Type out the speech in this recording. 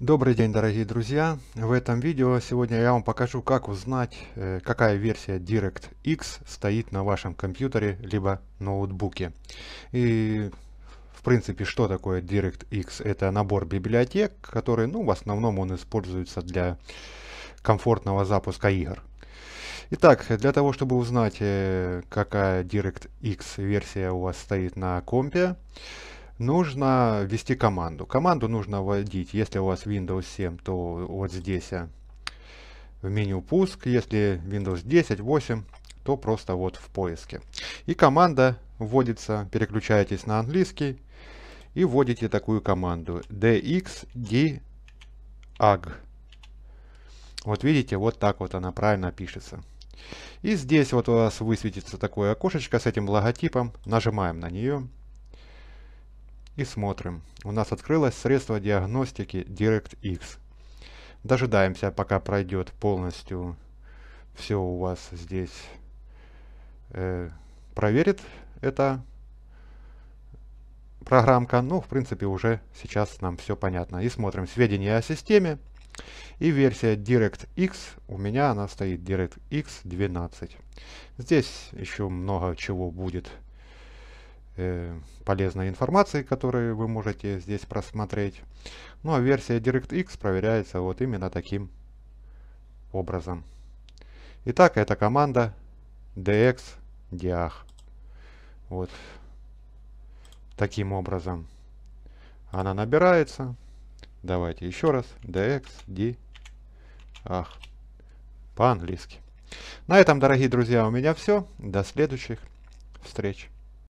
Добрый день, дорогие друзья! В этом видео сегодня я вам покажу, как узнать, э, какая версия DirectX стоит на вашем компьютере, либо ноутбуке. И, в принципе, что такое DirectX? Это набор библиотек, который, ну, в основном он используется для комфортного запуска игр. Итак, для того, чтобы узнать, э, какая DirectX версия у вас стоит на компе, нужно ввести команду. Команду нужно вводить, если у вас Windows 7, то вот здесь э, в меню пуск, если Windows 10, 8, то просто вот в поиске. И команда вводится, переключаетесь на английский и вводите такую команду dxdag. Вот видите, вот так вот она правильно пишется. И здесь вот у вас высветится такое окошечко с этим логотипом. Нажимаем на нее и смотрим. У нас открылось средство диагностики DirectX. Дожидаемся, пока пройдет полностью все у вас здесь. Э, проверит это программка. Ну, в принципе, уже сейчас нам все понятно. И смотрим сведения о системе. И версия DirectX, у меня она стоит DirectX 12. Здесь еще много чего будет Э, полезной информации, которую вы можете здесь просмотреть. Ну а версия DirectX проверяется вот именно таким образом. Итак, это команда dxdiag. Вот таким образом она набирается. Давайте еще раз. dx-diag. По-английски. На этом, дорогие друзья, у меня все. До следующих встреч.